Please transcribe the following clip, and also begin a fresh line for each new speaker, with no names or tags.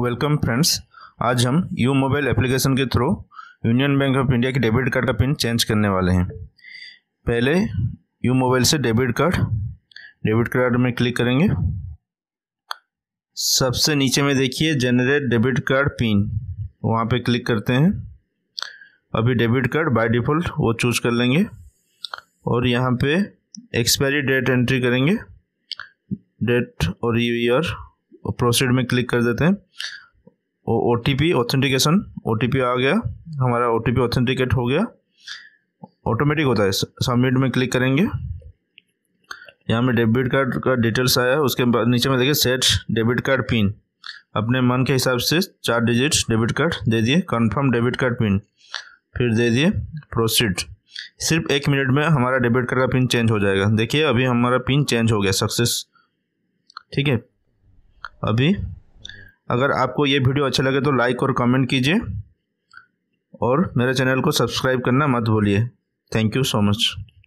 welcome friends आज हम U mobile application के through Union Bank of India के डेबिट कार्ड का पिन चेंज करने वाले हैं पहले यू मोबाइल से डेबिट कार्ड डेबिट कार्ड में क्लिक करेंगे सबसे नीचे में देखिए जनरेट डेबिट कार्ड पिन वहाँ पे क्लिक करते हैं अभी डेबिट कार्ड बाय डिफ़ॉल्ट वो चूज कर लेंगे और यहाँ पे एक्सपायरी डेट एंट्री करेंगे डेट और ईयर प्रोसीड में क्लिक कर देते हैं O T P authentication O T P आ गया हमारा ओ टी पी ऑथेंटिकेट हो गया ऑटोमेटिक होता है सबमिट में क्लिक करेंगे यहाँ में डेबिट कार्ड का डिटेल्स आया है उसके बाद नीचे में देखिए सेट डेबिट कार्ड पिन अपने मन के हिसाब से चार डिजिट डेबिट कार्ड दे दिए कंफर्म डेबिट कार्ड पिन फिर दे दिए प्रोसीड सिर्फ एक मिनट में हमारा डेबिट कार्ड का पिन चेंज हो जाएगा देखिए अभी हमारा पिन चेंज हो गया सक्सेस ठीक है अभी अगर आपको ये वीडियो अच्छा लगे तो लाइक और कमेंट कीजिए और मेरे चैनल को सब्सक्राइब करना मत भूलिए थैंक यू सो मच